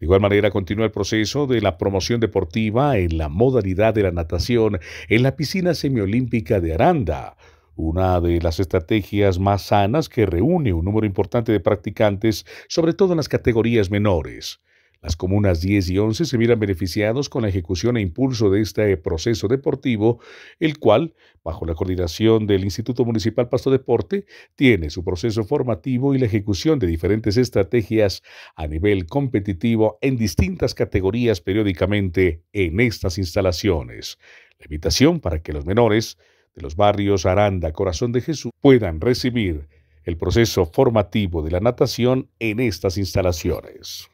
De igual manera, continúa el proceso de la promoción deportiva en la modalidad de la natación en la piscina semiolímpica de Aranda, una de las estrategias más sanas que reúne un número importante de practicantes, sobre todo en las categorías menores. Las comunas 10 y 11 se vieran beneficiados con la ejecución e impulso de este proceso deportivo, el cual, bajo la coordinación del Instituto Municipal Pasto Deporte, tiene su proceso formativo y la ejecución de diferentes estrategias a nivel competitivo en distintas categorías periódicamente en estas instalaciones. La invitación para que los menores de los barrios Aranda, Corazón de Jesús puedan recibir el proceso formativo de la natación en estas instalaciones.